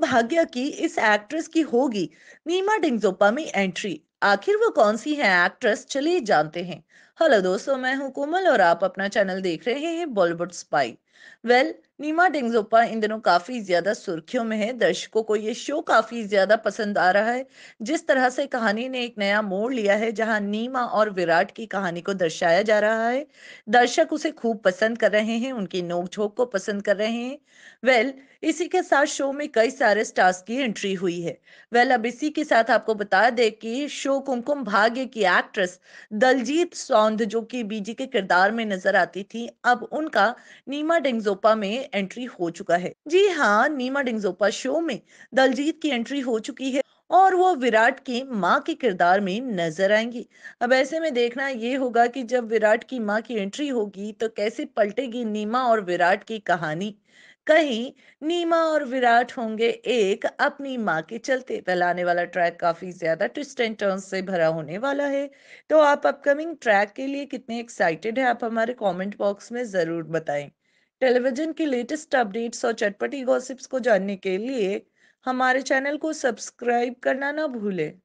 भाग्य की इस एक्ट्रेस की होगी नीमा डिंगजोपा में एंट्री आखिर वो कौन सी हैं एक्ट्रेस चलिए जानते हैं हेलो दोस्तों मैं हूं कोमल और आप अपना चैनल देख रहे हैं बॉलीवुड स्पाई वेल नीमा डेंगजोपा इन दिनों काफी ज्यादा सुर्खियों में है दर्शकों को ये शो काफी ज्यादा पसंद आ रहा है जिस तरह से कहानी ने एक नया मोड़ लिया है जहां नीमा और विराट की कहानी को दर्शाया जा रहा है दर्शक उसे खूब पसंद कर रहे हैं उनकी नोकझोंक को पसंद कर रहे हैं वेल इसी के साथ शो में कई सारे स्टार्स की एंट्री हुई है वेल अब इसी के साथ आपको बता दें कि शो कुमकुम भाग्य की एक्ट्रेस दलजीत सौंध जो कि बीजी के किरदार में नजर आती थी अब उनका नीमा डिंगजोपा में एंट्री हो चुका है जी हाँ नीमा डिंगजोपा शो में दलजीत की एंट्री हो चुकी है और वो विराट की माँ के किरदार में नजर आएंगी अब ऐसे में देखना ये होगा कि जब विराट की माँ की एंट्री होगी तो कैसे पलटेगी नीमा और विराट की कहानी कहीं नीमा और विराट होंगे एक अपनी माँ के चलते फैलाने वाला ट्रैक काफी ज्यादा ट्विस्ट एंड टर्न से भरा होने वाला है तो आप अपकमिंग ट्रैक के लिए कितने एक्साइटेड हैं आप हमारे कमेंट बॉक्स में जरूर बताएं टेलीविजन की लेटेस्ट अपडेट्स और चटपटी गॉसिप्स को जानने के लिए हमारे चैनल को सब्सक्राइब करना ना भूलें